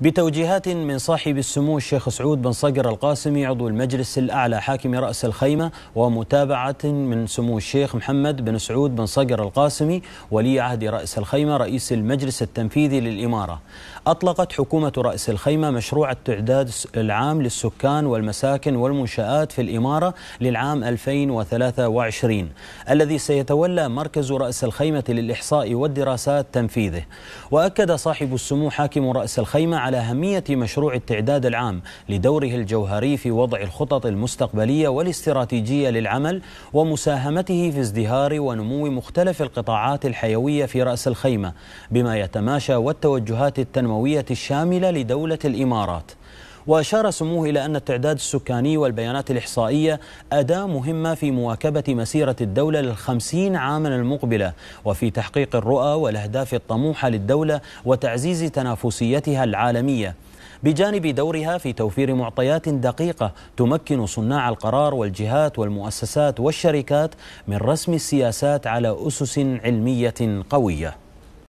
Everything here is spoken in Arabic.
بتوجيهات من صاحب السمو الشيخ سعود بن صقر القاسمي عضو المجلس الأعلى حاكم رأس الخيمة ومتابعة من سمو الشيخ محمد بن سعود بن صقر القاسمي ولي عهد رأس الخيمة رئيس المجلس التنفيذي للإمارة أطلقت حكومة رأس الخيمة مشروع التعداد العام للسكان والمساكن والمنشآت في الإمارة للعام 2023 الذي سيتولى مركز رأس الخيمة للإحصاء والدراسات تنفيذه وأكد صاحب السمو حاكم رأس الخيمة على أهمية مشروع التعداد العام لدوره الجوهري في وضع الخطط المستقبلية والاستراتيجية للعمل ومساهمته في ازدهار ونمو مختلف القطاعات الحيوية في رأس الخيمة بما يتماشى والتوجهات التنموية الشاملة لدولة الإمارات وأشار سموه إلى أن التعداد السكاني والبيانات الإحصائية أداة مهمة في مواكبة مسيرة الدولة للخمسين عاما المقبلة وفي تحقيق الرؤى والأهداف الطموحة للدولة وتعزيز تنافسيتها العالمية بجانب دورها في توفير معطيات دقيقة تمكن صناع القرار والجهات والمؤسسات والشركات من رسم السياسات على أسس علمية قوية